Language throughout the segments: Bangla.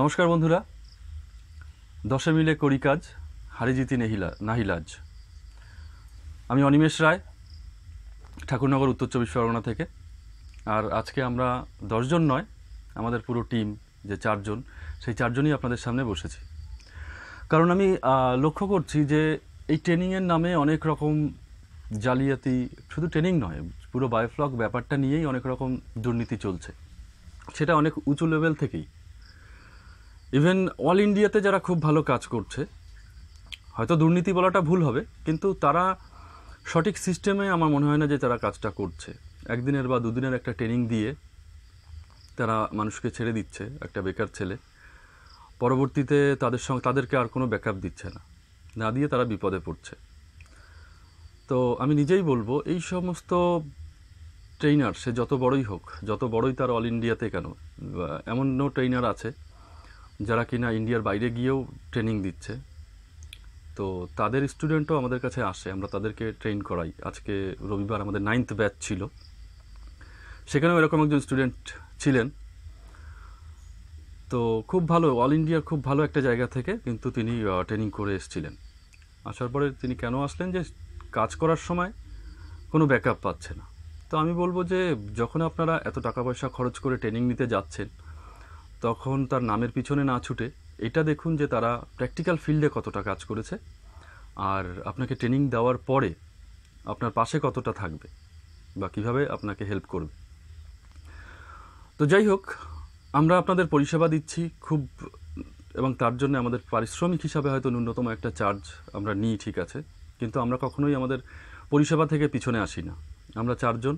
নমস্কার বন্ধুরা দশে মিলে করি কাজ হারিজিতি নেহিলা নাহিলাজ আমি অনিমেষ রায় ঠাকুরনগর উত্তর চব্বিশ পরগনা থেকে আর আজকে আমরা দশজন নয় আমাদের পুরো টিম যে চারজন সেই চারজনই আপনাদের সামনে বসেছি কারণ আমি লক্ষ্য করছি যে এই ট্রেনিংয়ের নামে অনেক রকম জালিয়াতি শুধু ট্রেনিং নয় পুরো বায়োফ্লক ব্যাপারটা নিয়েই অনেক রকম দুর্নীতি চলছে সেটা অনেক উঁচু লেভেল থেকেই ইভেন অল ইন্ডিয়াতে যারা খুব ভালো কাজ করছে হয়তো দুর্নীতি বলাটা ভুল হবে কিন্তু তারা সঠিক সিস্টেমে আমার মনে হয় না যে তারা কাজটা করছে একদিনের বা দুদিনের একটা ট্রেনিং দিয়ে তারা মানুষকে ছেড়ে দিচ্ছে একটা বেকার ছেলে পরবর্তীতে তাদের সঙ্গে তাদেরকে আর কোনো ব্যাকআপ দিচ্ছে না না দিয়ে তারা বিপদে পড়ছে তো আমি নিজেই বলবো এই সমস্ত ট্রেনার সে যত বড়ই হোক যত বড়ই তার অল ইন্ডিয়াতে কেন এমনও ট্রেনার আছে যারা কিনা ইন্ডিয়ার বাইরে গিয়েও ট্রেনিং দিচ্ছে তো তাদের স্টুডেন্টও আমাদের কাছে আসে আমরা তাদেরকে ট্রেন করাই আজকে রবিবার আমাদের নাইন্থ ব্যাচ ছিল সেখানেও এরকম একজন স্টুডেন্ট ছিলেন তো খুব ভালো অল ইন্ডিয়ার খুব ভালো একটা জায়গা থেকে কিন্তু তিনি ট্রেনিং করে এসেছিলেন আসার পরে তিনি কেন আসলেন যে কাজ করার সময় কোনো ব্যাকআপ পাচ্ছে না তো আমি বলবো যে যখন আপনারা এত টাকা পয়সা খরচ করে ট্রেনিং নিতে যাচ্ছেন তখন তার নামের পিছনে না ছুটে এটা দেখুন যে তারা প্র্যাকটিক্যাল ফিল্ডে কতটা কাজ করেছে আর আপনাকে ট্রেনিং দেওয়ার পরে আপনার পাশে কতটা থাকবে বা কীভাবে আপনাকে হেল্প করবে তো যাই হোক আমরা আপনাদের পরিষেবা দিচ্ছি খুব এবং তার জন্য আমাদের পারিশ্রমিক হিসাবে হয়তো ন্যূনতম একটা চার্জ আমরা নিই ঠিক আছে কিন্তু আমরা কখনোই আমাদের পরিষেবা থেকে পিছনে আসি না আমরা চারজন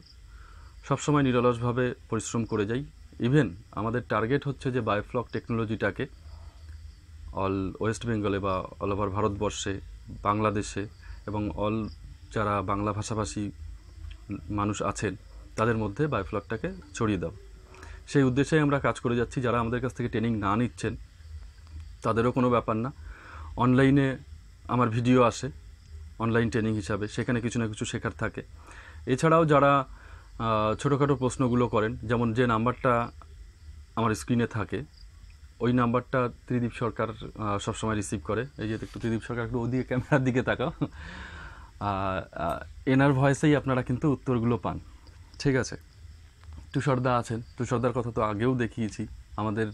সবসময় নিরলসভাবে পরিশ্রম করে যাই ইভেন আমাদের টার্গেট হচ্ছে যে বায়োফ্লক টেকনোলজিটাকে অল ওয়েস্ট বেঙ্গলে বা অল ওভার ভারতবর্ষে বাংলাদেশে এবং অল যারা বাংলা ভাষাভাষী মানুষ আছেন তাদের মধ্যে বায়োফ্লকটাকে ছড়িয়ে দাও সেই উদ্দেশ্যে আমরা কাজ করে যাচ্ছি যারা আমাদের কাছ থেকে ট্রেনিং না নিচ্ছেন তাদেরও কোনো ব্যাপার না অনলাইনে আমার ভিডিও আসে অনলাইন ট্রেনিং হিসাবে সেখানে কিছু না কিছু শেখার থাকে এছাড়াও যারা ছোটোখাটো প্রশ্নগুলো করেন যেমন যে নাম্বারটা আমার স্ক্রিনে থাকে ওই নাম্বারটা ত্রিদীপ সরকার সবসময় রিসিভ করে এই যে একটু ত্রিদীপ সরকার একটু ওদিকে ক্যামেরার দিকে তাকাও এনার ভয়েসেই আপনারা কিন্তু উত্তরগুলো পান ঠিক আছে তুষারদা আছেন তুষারদার কথা তো আগেও দেখিয়েছি আমাদের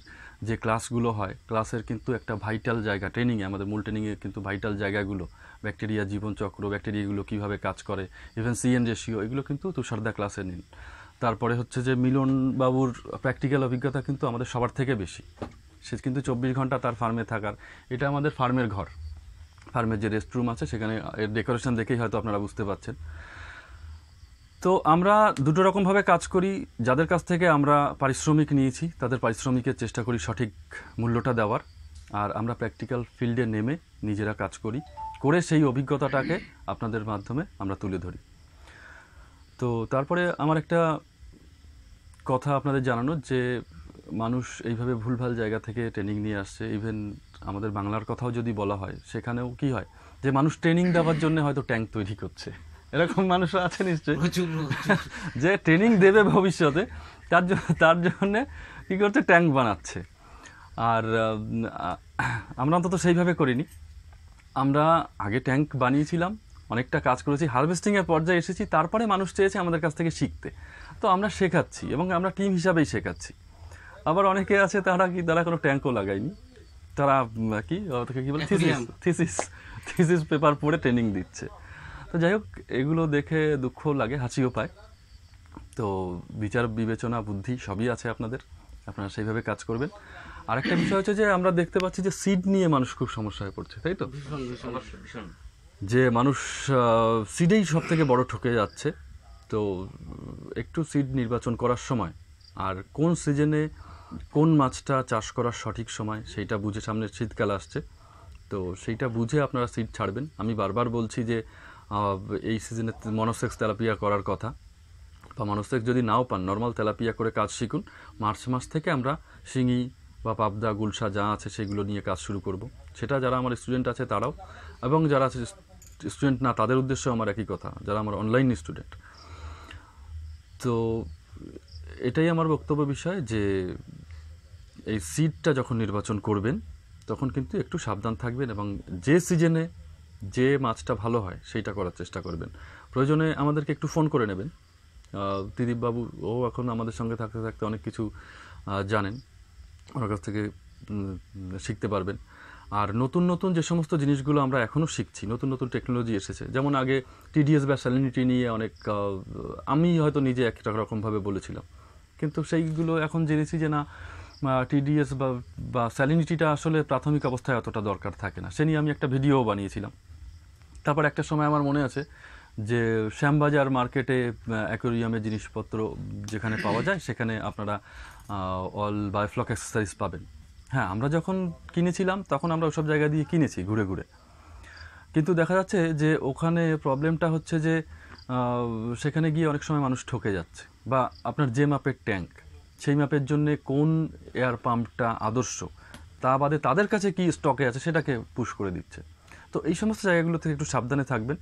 যে ক্লাসগুলো হয় ক্লাসের কিন্তু একটা ভাইটাল জায়গা ট্রেনিংয়ে আমাদের মূল ট্রেনিংয়ে কিন্তু ভাইটাল জায়গাগুলো ব্যাকটেরিয়া জীবনচক্র ব্যাকটেরিয়াগুলো কিভাবে কাজ করে ইভেন সিএন রেশিও এগুলো কিন্তু তুষারদা ক্লাসে নিন তারপরে হচ্ছে যে মিলন বাবুর প্র্যাকটিক্যাল অভিজ্ঞতা কিন্তু আমাদের সবার থেকে বেশি সে কিন্তু চব্বিশ ঘন্টা তার ফার্মে থাকার এটা আমাদের ফার্মের ঘর ফার্মের যে রেস্টরুম আছে সেখানে এর ডেকোরেশন দেখেই হয়তো আপনারা বুঝতে পারছেন তো আমরা দুটো রকমভাবে কাজ করি যাদের কাছ থেকে আমরা পারিশ্রমিক নিয়েছি তাদের পারিশ্রমিকের চেষ্টা করি সঠিক মূল্যটা দেওয়ার আর আমরা প্র্যাকটিক্যাল ফিল্ডে নেমে নিজেরা কাজ করি করে সেই অভিজ্ঞতাটাকে আপনাদের মাধ্যমে আমরা তুলে ধরি তো তারপরে আমার একটা কথা আপনাদের জানানোর যে মানুষ এইভাবে ভুলভাল জায়গা থেকে ট্রেনিং নিয়ে আসছে ইভেন আমাদের বাংলার কথাও যদি বলা হয় সেখানেও কি হয় যে মানুষ ট্রেনিং দেওয়ার জন্য হয়তো ট্যাঙ্ক তৈরি করছে এরকম মানুষও আছে নিশ্চয়ই যে ট্রেনিং দেবে ভবিষ্যতে তার জন্য তার জন্যে কী করছে ট্যাঙ্ক বানাচ্ছে আর আমরা অন্তত সেইভাবে করিনি আমরা আগে ট্যাঙ্ক বানিয়েছিলাম অনেকটা কাজ করেছি হারভেস্টিংয়ের পর্যায়ে এসেছি তারপরে মানুষ চেয়েছে আমাদের কাছ থেকে শিখতে তো আমরা শেখাচ্ছি এবং আমরা টিম হিসাবেই শেখাচ্ছি আবার অনেকে আছে তারা কি তারা কোনো ট্যাঙ্কও লাগায়নি তারা কি ওটাকে কী বলে থিসিস থিসিস থিসিস পেপার পড়ে ট্রেনিং দিচ্ছে তো যাই হোক এগুলো দেখে দুঃখ লাগে হাসিও পায় তো বিচার বিবেচনা বুদ্ধি সবই আছে আপনাদের আপনারা সেইভাবে কাজ করবেন আরেকটা বিষয় হচ্ছে যে আমরা দেখতে পাচ্ছি যে সিড নিয়ে মানুষ খুব সমস্যা হয়ে পড়ছে তাই তো যে মানুষ সিডেই সব থেকে বড় ঠকে যাচ্ছে তো একটু সিড নির্বাচন করার সময় আর কোন সিজনে কোন মাছটা চাষ করার সঠিক সময় সেইটা বুঝে সামনে শীতকাল আসছে তো সেইটা বুঝে আপনারা সিড ছাড়বেন আমি বারবার বলছি যে এই সিজনে মনোসেক্স তেলাপিয়া করার কথা বা মনোসেক্স যদি নাও পান নর্মাল তেলাপিয়া করে কাজ শিখুন মার্চ মাস থেকে আমরা শিঙি বা পাবদা গুলশা যা আছে সেগুলো নিয়ে কাজ শুরু করব সেটা যারা আমার স্টুডেন্ট আছে তারাও এবং যারা আছে স্টুডেন্ট না তাদের উদ্দেশ্য আমার একই কথা যারা আমার অনলাইন স্টুডেন্ট তো এটাই আমার বক্তব্য বিষয় যে এই সিটটা যখন নির্বাচন করবেন তখন কিন্তু একটু সাবধান থাকবেন এবং যে সিজনে যে মাছটা ভালো হয় সেইটা করার চেষ্টা করবেন প্রয়োজনে আমাদেরকে একটু ফোন করে নেবেন ত্রিদীপবাবু ও এখন আমাদের সঙ্গে থাকতে থাকতে অনেক কিছু জানেন ওনার কাছ থেকে শিখতে পারবেন আর নতুন নতুন যে সমস্ত জিনিসগুলো আমরা এখনও শিখছি নতুন নতুন টেকনোলজি এসেছে যেমন আগে টিডিএস বা স্যালিনিটি নিয়ে অনেক আমি হয়তো নিজে একটা রকমভাবে বলেছিলাম কিন্তু সেইগুলো এখন জেনেছি যে না টিডিএস বা বা স্যালিনিটিটা আসলে প্রাথমিক অবস্থায় অতটা দরকার থাকে না সে নিয়ে আমি একটা ভিডিও বানিয়েছিলাম তারপর একটা সময় আমার মনে আছে যে শ্যামবাজার মার্কেটে অ্যাকোরিয়ামে জিনিসপত্র যেখানে পাওয়া যায় সেখানে আপনারা অল বায়োফ্লক এক্সারসাইজ পাবেন হ্যাঁ আমরা যখন কিনেছিলাম তখন আমরা ওসব জায়গা দিয়ে কিনেছি ঘুরে ঘুরে কিন্তু দেখা যাচ্ছে যে ওখানে প্রবলেমটা হচ্ছে যে সেখানে গিয়ে অনেক সময় মানুষ ঠকে যাচ্ছে বা আপনার যে মাপের ট্যাঙ্ক সেই মাপের জন্য কোন এয়ার পাম্পটা আদর্শ তা বাদে তাদের কাছে কি স্টকে আছে সেটাকে পুশ করে দিচ্ছে তো এই সমস্ত জায়গাগুলো থেকে একটু সাবধানে থাকবেন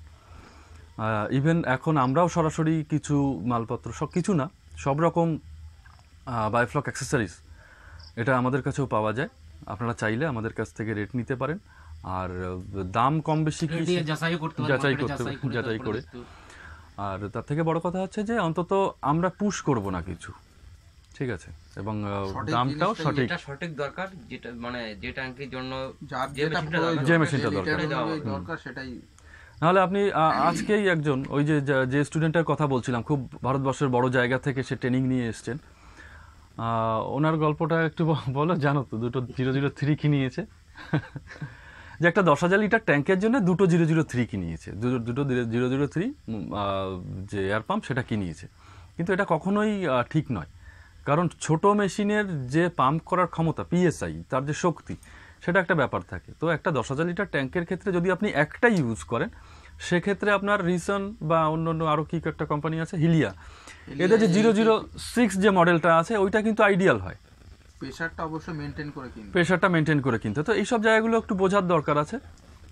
ইভেন এখন আমরাও সরাসরি কিছু মালপত্র সব কিছু না সব রকম বায়োফ্লক অ্যাক্সেসারিজ এটা আমাদের কাছেও পাওয়া যায় আপনারা চাইলে আমাদের কাছ থেকে রেট নিতে পারেন আর দাম কম বেশি যাচাই মানে করতে যাচাই করে আর তার থেকে বড় কথা হচ্ছে যে অন্তত আমরা পুশ করব না কিছু ঠিক আছে এবং দামটাও সঠিক এটা সঠিক দরকার যেটা মানে যে ট্যাঙ্কের জন্য যে মেশিনটা দরকার সেটাই নাহলে আপনি আজকেই একজন ওই যে যে স্টুডেন্টের কথা বলছিলাম খুব ভারতবর্ষের বড় জায়গা থেকে সে ট্রেনিং নিয়ে এসছেন ওনার গল্পটা একটু বলো জানো তো দুটো জিরো জিরো থ্রি কিনিয়েছে যে একটা দশ হাজার লিটার ট্যাঙ্কের জন্য দুটো জিরো জিরো থ্রি কিনিয়েছে দুটো জিরো জিরো থ্রি যে এয়ার পাম্প সেটা কিনিয়েছে কিন্তু এটা কখনোই ঠিক নয় কারণ ছোট মেশিনের যে পাম্প করার ক্ষমতা পিএসআই তার যে শক্তি সেটা একটা ব্যাপার থাকে তো একটা দশ হাজার লিটার ট্যাঙ্কের ক্ষেত্রে যদি আপনি একটাই ইউজ করেন সেক্ষেত্রে আপনার রিসন বা অন্য অন্য আরও কী একটা কোম্পানি আছে হিলিয়া এদের যে জিরো জিরো সিক্স যে মডেলটা আছে ওইটা কিন্তু আইডিয়াল হয় প্রেশারটা অবশ্যই মেনটেন করে কিনতে প্রেশারটা মেনটেন করে কিনতে তো এইসব জায়গাগুলো একটু বোঝার দরকার আছে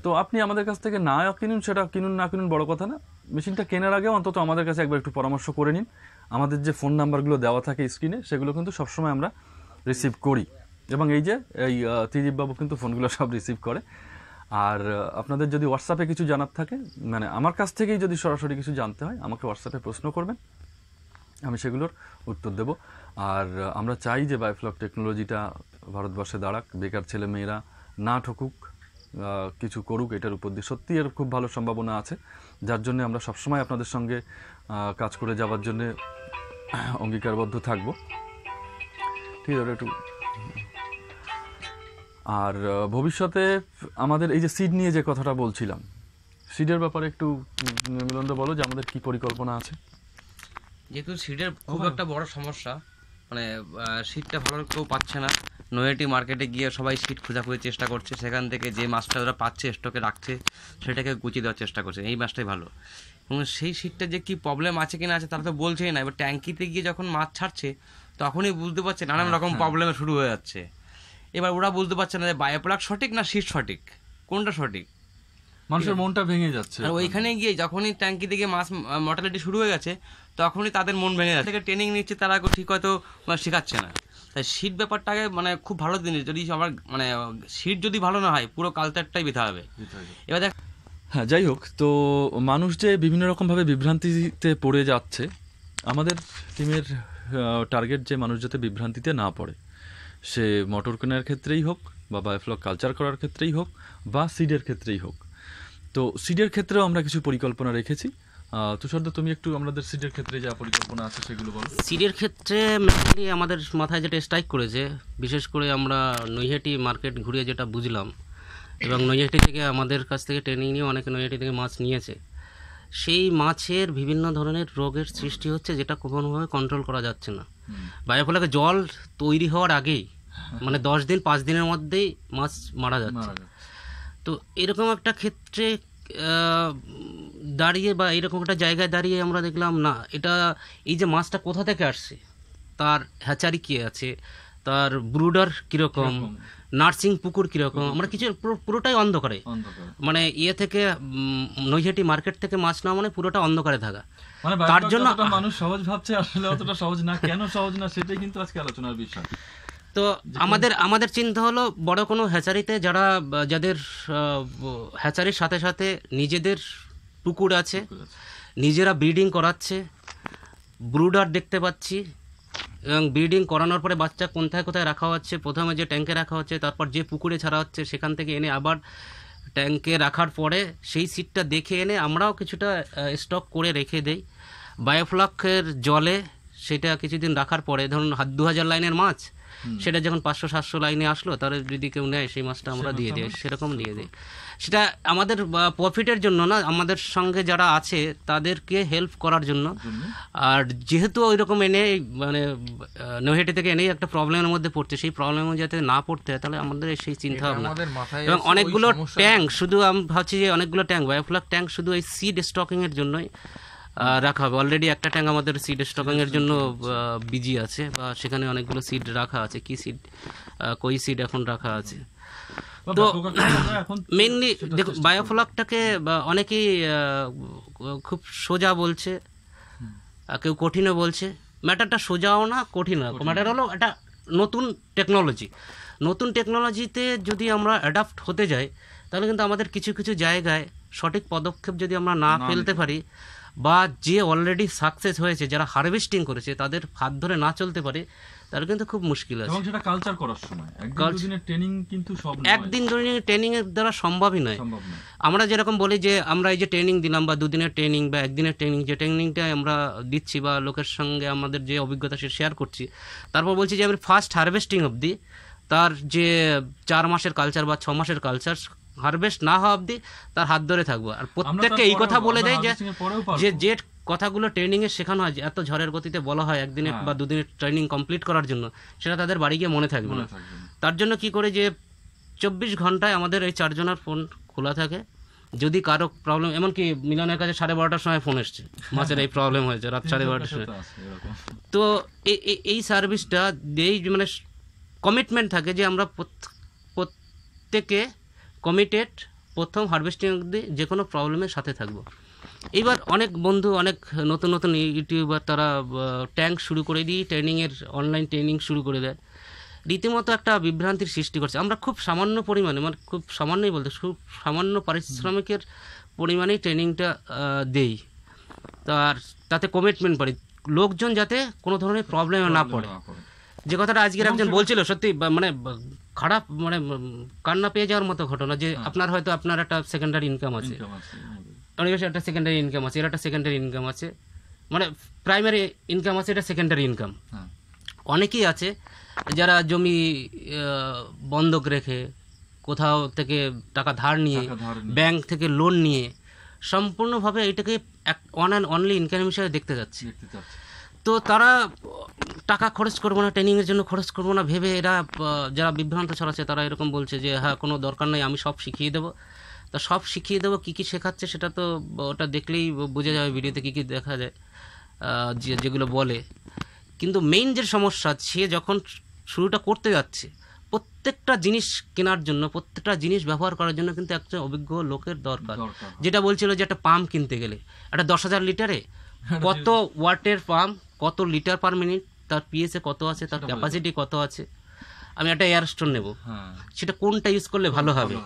তো আপনি আমাদের কাছ থেকে না কিনুন সেটা কিনুন না কিনুন বড় কথা না মেশিনটা কেনার আগে অন্তত আমাদের কাছে একবার একটু পরামর্শ করে নিন আমাদের যে ফোন নাম্বারগুলো দেওয়া থাকে স্ক্রিনে সেগুলো কিন্তু সবসময় আমরা রিসিভ করি এবং এই যে এই ত্রিদীপবাবু কিন্তু ফোনগুলো সব রিসিভ করে আর আপনাদের যদি হোয়াটসঅ্যাপে কিছু জানার থাকে মানে আমার কাছ থেকেই যদি সরাসরি কিছু জানতে হয় আমাকে হোয়াটসঅ্যাপে প্রশ্ন করবেন আমি সেগুলোর উত্তর দেব আর আমরা চাই যে বায়োফ্লক টেকনোলজিটা ভারতবর্ষে দাঁড়াক বেকার ছেলে মেয়েরা না ঠকুক কিছু করুক এটার উপর দিয়ে সত্যি এর খুব ভালো সম্ভাবনা আছে যার জন্য আমরা সবসময় আপনাদের সঙ্গে কাজ করে যাওয়ার জন্য অঙ্গীকারবদ্ধ থাকব ঠিক আছে একটু আর ভবিষ্যতে আমাদের এই যে সিড নিয়ে যে কথাটা বলছিলাম সিডের ব্যাপারে একটু মিলন্দ বলো যে আমাদের কি পরিকল্পনা আছে যেহেতু সিডের খুব একটা বড় সমস্যা মানে সিটটা ভালো কেউ পাচ্ছে না নৈহাটি মার্কেটে গিয়ে সবাই সিট খোঁজাখুঁজির চেষ্টা করছে সেখান থেকে যে মাছটা ওরা পাচ্ছে স্টকে রাখছে সেটাকে গুছিয়ে দেওয়ার চেষ্টা করছে এই মাছটাই ভালো এবং সেই সিটটা যে কী প্রবলেম আছে কিনা আছে তারা তো বলছেই না এবার ট্যাঙ্কিতে গিয়ে যখন মাছ ছাড়ছে তখনই বুঝতে পারছে নানান রকম প্রবলেমে হ্যাঁ, হ্যাঁ। শুরু হয়ে যাচ্ছে এবার ওরা বুঝতে পারছে না যে বায়োপ্লাক সঠিক না সিট সঠিক কোনটা সঠিক মানুষের মনটা ভেঙে যাচ্ছে আর ওইখানে গিয়ে যখনই ট্যাঙ্কি থেকে মাছ মর্টালিটি শুরু হয়ে গেছে তখনই তাদের মন ভেঙে যাচ্ছে ট্রেনিং নিচ্ছে তারা ঠিক হয়তো শেখাচ্ছে না তাই সিট ব্যাপারটাকে মানে খুব ভালো জিনিস যদি আমার মানে সিট যদি ভালো না হয় পুরো কালচারটাই বেঁধে হবে এবার দেখ হ্যাঁ যাই হোক তো মানুষ যে বিভিন্ন রকমভাবে বিভ্রান্তিতে পড়ে যাচ্ছে আমাদের টিমের টার্গেট যে মানুষ যাতে বিভ্রান্তিতে না পড়ে সে মোটর কেনার ক্ষেত্রেই হোক বা বায়োফ্লক কালচার করার ক্ষেত্রেই হোক বা সিডের ক্ষেত্রেই হোক তো সিডের ক্ষেত্রেও আমরা কিছু পরিকল্পনা রেখেছি তুষারদা তুমি একটু আমাদের সিডের ক্ষেত্রে যা পরিকল্পনা আছে সেগুলো বলো সিডের ক্ষেত্রে আমাদের মাথায় যেটা স্ট্রাইক করেছে বিশেষ করে আমরা নৈহাটি মার্কেট ঘুরে যেটা বুঝলাম এবং নৈহাটি থেকে আমাদের কাছ থেকে ট্রেনিং নিয়ে অনেকে নৈহাটি থেকে মাছ নিয়েছে সেই মাছের বিভিন্ন ধরনের রোগের সৃষ্টি হচ্ছে যেটা কোনোভাবে কন্ট্রোল করা যাচ্ছে না বায়োফ্লাকে জল তৈরি হওয়ার আগেই মানে দশ দিন পাঁচ দিনের মধ্যেই মাছ মারা যাচ্ছে তো এরকম একটা ক্ষেত্রে দাঁড়িয়ে বা এরকম একটা জায়গায় দাঁড়িয়ে আমরা দেখলাম না এটা এই যে মাছটা কোথা থেকে আসছে তার হ্যাচারি কে আছে তার ব্রুডার কীরকম নার্সিং পুকুর কীরকম আমরা কিছু পুরোটাই অন্ধকারে মানে ইয়ে থেকে নৈহাটি মার্কেট থেকে মাছ না মানে পুরোটা অন্ধকারে থাকা মানে তার জন্য মানুষ সহজ ভাবছে আসলে অতটা সহজ না কেন সহজ না সেটাই কিন্তু আজকে আলোচনার বিষয় তো আমাদের আমাদের চিন্তা হলো বড় কোনো হ্যাচারিতে যারা যাদের হ্যাচারির সাথে সাথে নিজেদের পুকুর আছে নিজেরা ব্রিডিং করাচ্ছে ব্রুডার দেখতে পাচ্ছি এবং ব্রিডিং করানোর পরে বাচ্চা কোথায় কোথায় রাখা হচ্ছে প্রথমে যে ট্যাঙ্কে রাখা হচ্ছে তারপর যে পুকুরে ছাড়া হচ্ছে সেখান থেকে এনে আবার ট্যাঙ্কে রাখার পরে সেই সিটটা দেখে এনে আমরাও কিছুটা স্টক করে রেখে দেই বায়োফ্লাকের জলে সেটা কিছুদিন রাখার পরে ধরুন হাত দু হাজার লাইনের মাছ সেটা যখন পাঁচশো সাতশো লাইনে আসলো তাহলে যদি কেউ নেয় সেই মাছটা আমরা দিয়ে দিই সেরকম দিয়ে দিই সেটা আমাদের প্রফিটের জন্য না আমাদের সঙ্গে যারা আছে তাদেরকে হেল্প করার জন্য আর যেহেতু ওই রকম এনে মানে নৈহাটি থেকে এনেই একটা প্রবলেমের মধ্যে পড়ছে সেই প্রবলেমে যাতে না পড়তে হয় তাহলে আমাদের সেই চিন্তা ভাবনা এবং অনেকগুলো ট্যাঙ্ক শুধু আমি ভাবছি যে অনেকগুলো ট্যাঙ্ক বায়োফ্লাক ট্যাঙ্ক শুধু এই সিড স্টকিংয়ের জন্যই রাখা হবে অলরেডি একটা ট্যাঙ্ক আমাদের সিড এর জন্য বিজি আছে বা সেখানে অনেকগুলো সিড রাখা আছে কি সিড কই সিড এখন রাখা আছে তো মেনলি দেখো বায়োফ্লকটাকে অনেকেই খুব সোজা বলছে কেউ কঠিনও বলছে ম্যাটারটা সোজাও না কঠিন না ম্যাটার হলো এটা নতুন টেকনোলজি নতুন টেকনোলজিতে যদি আমরা অ্যাডাপ্ট হতে যাই তাহলে কিন্তু আমাদের কিছু কিছু জায়গায় সঠিক পদক্ষেপ যদি আমরা না ফেলতে পারি বা যে অলরেডি সাকসেস হয়েছে যারা হারভেস্টিং করেছে তাদের হাত ধরে না চলতে পারে তার কিন্তু খুব মুশকিল আছে এবং সেটা কালচার করার সময় ট্রেনিং কিন্তু সব একদিন দুদিনের ট্রেনিং এর দ্বারা সম্ভবই নয় আমরা যেরকম বলি যে আমরা এই যে ট্রেনিং দিলাম বা দুদিনের ট্রেনিং বা একদিনের ট্রেনিং যে ট্রেনিংটা আমরা দিচ্ছি বা লোকের সঙ্গে আমাদের যে অভিজ্ঞতা সে শেয়ার করছি তারপর বলছি যে আমি ফার্স্ট হারভেস্টিং অবধি তার যে চার মাসের কালচার বা ছ মাসের কালচার হারভেস্ট না হওয়া অবধি তার হাত ধরে থাকবো আর প্রত্যেককে এই কথা বলে দেয় যে যে যে কথাগুলো ট্রেনিংয়ে শেখানো হয় এত ঝড়ের গতিতে বলা হয় একদিনে হ্যাঁ। বা দুদিনের ট্রেনিং কমপ্লিট করার জন্য সেটা তাদের বাড়ি গিয়ে মনে থাকবে না তার জন্য কি করে যে চব্বিশ ঘন্টায় আমাদের এই চারজনের ফোন খোলা থাকে যদি কারো প্রবলেম এমনকি মিলনের কাছে সাড়ে বারোটার সময় ফোন এসছে মাছের এই প্রবলেম হয়েছে রাত সাড়ে বারোটার সময় তো এই সার্ভিসটা এই মানে কমিটমেন্ট থাকে যে আমরা প্রত্যেকে কমিটেড প্রথম হারভেস্টিং অবধি যে কোনো প্রবলেমের সাথে থাকবো এবার অনেক বন্ধু অনেক নতুন নতুন ইউটিউবার তারা ট্যাঙ্ক শুরু করে দিই ট্রেনিংয়ের অনলাইন ট্রেনিং শুরু করে দেয় রীতিমতো একটা বিভ্রান্তির সৃষ্টি করছে আমরা খুব সামান্য পরিমাণে মানে খুব সামান্যই বলতে খুব সামান্য পারিশ্রমিকের পরিমাণেই ট্রেনিংটা দেই তার তাতে কমিটমেন্ট পারি লোকজন যাতে কোনো ধরনের প্রবলেমে না পড়ে যে কথাটা আজকের একজন বলছিল সত্যি মানে খারাপ মানে কান্না পেয়ে যাওয়ার মতো ঘটনা যে হ্যাঁ। আপনার হয়তো আপনার একটা সেকেন্ডারি ইনকাম আছে অনেক একটা সেকেন্ডারি ইনকাম আছে এর একটা সেকেন্ডারি ইনকাম আছে মানে প্রাইমারি ইনকাম আছে এটা সেকেন্ডারি হ্যাঁ। ইনকাম অনেকেই আছে যারা জমি বন্ধক রেখে কোথাও থেকে টাকা ধার নিয়ে ব্যাংক থেকে লোন নিয়ে সম্পূর্ণভাবে এটাকে এক অন অ্যান্ড অনলি ইনকাম হিসেবে দেখতে যাচ্ছে তো তারা টাকা খরচ করবো না ট্রেনিংয়ের জন্য খরচ করবো না ভেবে এরা যারা বিভ্রান্ত ছড়াচ্ছে তারা এরকম বলছে যে হ্যাঁ কোনো দরকার নেই আমি সব শিখিয়ে দেবো তা সব শিখিয়ে দেবো কী কী শেখাচ্ছে সেটা তো ওটা দেখলেই বোঝা যাবে ভিডিওতে কী কী দেখা যায় যেগুলো বলে কিন্তু মেইন যে সমস্যা সে যখন শুরুটা করতে যাচ্ছে প্রত্যেকটা জিনিস কেনার জন্য প্রত্যেকটা জিনিস ব্যবহার করার জন্য কিন্তু একজন অভিজ্ঞ লোকের দরকার হ্যাঁ। যেটা বলছিল যে একটা পাম্প কিনতে গেলে একটা দশ হাজার লিটারে হ্যাঁ, কত ওয়াটের পাম্প কত লিটার পার মিনিট তার পিএসএ কত আছে তার ক্যাপাসিটি কত আছে আমি একটা এয়ারস্টোন নেব হ্যাঁ। সেটা কোনটা ইউজ করলে ভালো হবে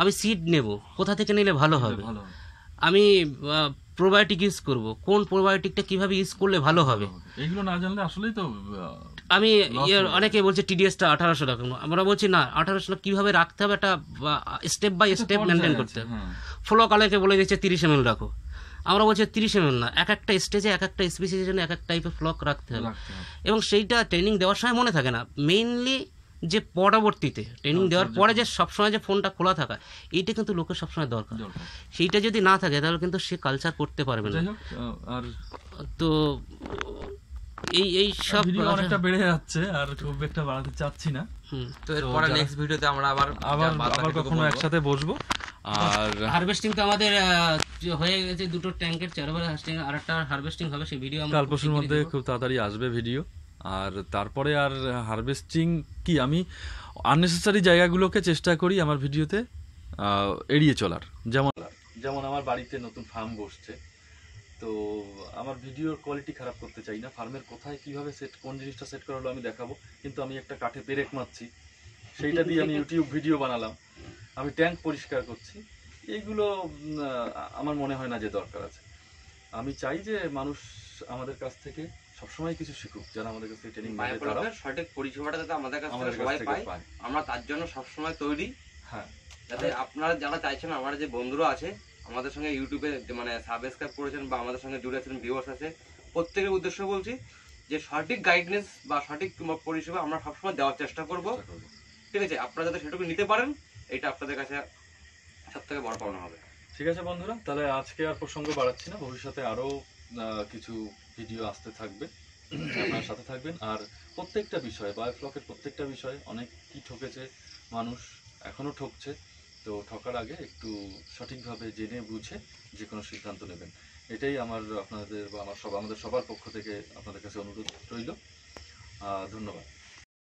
আমি সিড নেব কোথা থেকে নিলে ভালো হবে আমি প্রোবায়োটিক ইউজ করব কোন প্রোবায়োটিকটা কিভাবে ইউজ করলে ভালো হবে এগুলো না জানলে আসলেই তো আমি ইয়ে, অনেকে বলছে টিডিএসটা আঠারোশো টাকা আমরা বলছি না আঠারোশো টাকা কীভাবে রাখতে হবে একটা স্টেপ বাই স্টেপ মেনটেন করতে হবে ফ্লো হ্যাঁ। কালারকে বলে দিচ্ছে তিরিশ এমএল রাখো আমরা বলছি তিরিশ এমএম না এক একটা স্টেজে এক একটা স্পিসিসের জন্য এক এক টাইপের ফ্লক রাখতে হবে এবং সেইটা ট্রেনিং দেওয়ার সময় মনে থাকে না মেইনলি যে পরবর্তীতে ট্রেনিং হ্যাঁ, দেওয়ার পরে যে সবসময় যে ফোনটা খোলা থাকা এইটা কিন্তু লোকের সবসময় দরকার সেইটা যদি না থাকে তাহলে কিন্তু সে কালচার করতে পারবে না আর তো এই এই সব অনেকটা বেড়ে যাচ্ছে আর খুব একটা বাড়াতে চাচ্ছি না তো এরপরে নেক্সট ভিডিওতে আমরা আবার আবার আবার কখনো একসাথে বসবো আর হারভেস্টিং তো আমাদের হয়ে গেছে দুটো ট্যাঙ্কের চারবার হারভেস্টিং আর একটা হারভেস্টিং হবে সেই ভিডিও আমরা কাল পরশুর মধ্যে খুব তাড়াতাড়ি আসবে ভিডিও আর তারপরে আর হারভেস্টিং কি আমি আননেসেসারি জায়গাগুলোকে চেষ্টা করি আমার ভিডিওতে এড়িয়ে চলার যেমন যেমন আমার বাড়িতে নতুন ফার্ম বসছে তো আমার ভিডিওর কোয়ালিটি খারাপ করতে চাই না ফার্মের কোথায় কিভাবে সেট কোন জিনিসটা সেট করা হলো আমি দেখাবো কিন্তু আমি একটা কাঠে পেরেক মারছি সেইটা দিয়ে আমি ইউটিউব ভিডিও বানালাম আমি ট্যাঙ্ক পরিষ্কার করছি এইগুলো আমার মনে হয় না যে দরকার আছে আমি চাই যে মানুষ আমাদের কাছ থেকে সবসময় কিছু শিখুক যারা আমাদের কাছে ট্রেনিং সঠিক পরিষেবাটা যাতে আমাদের কাছ থেকে সবাই পায় আমরা তার জন্য সবসময় তৈরি হ্যাঁ যাতে আপনারা যারা চাইছেন আমার যে বন্ধুরা আছে আমাদের সঙ্গে ইউটিউবে মানে সাবস্ক্রাইব করেছেন বা আমাদের সঙ্গে জুড়ে আছেন ভিউয়ার্স আছে প্রত্যেকের উদ্দেশ্য বলছি যে সঠিক গাইডনেস বা সঠিক পরিষেবা আমরা সবসময় দেওয়ার চেষ্টা করব ঠিক আছে আপনারা যাতে সেটুকু নিতে পারেন এটা আপনাদের কাছে সব থেকে বড় পাওনা হবে ঠিক আছে বন্ধুরা তাহলে আজকে আর প্রসঙ্গ বাড়াচ্ছি না ভবিষ্যতে আরও কিছু ভিডিও আসতে থাকবে আপনার সাথে থাকবেন আর প্রত্যেকটা বিষয়ে বায়োফ্লকের প্রত্যেকটা বিষয়ে অনেক কি ঠকেছে মানুষ এখনও ঠকছে তো ঠকার আগে একটু সঠিকভাবে জেনে বুঝে যে কোনো সিদ্ধান্ত নেবেন এটাই আমার আপনাদের বা আমার সব আমাদের সবার পক্ষ থেকে আপনাদের কাছে অনুরোধ রইল ধন্যবাদ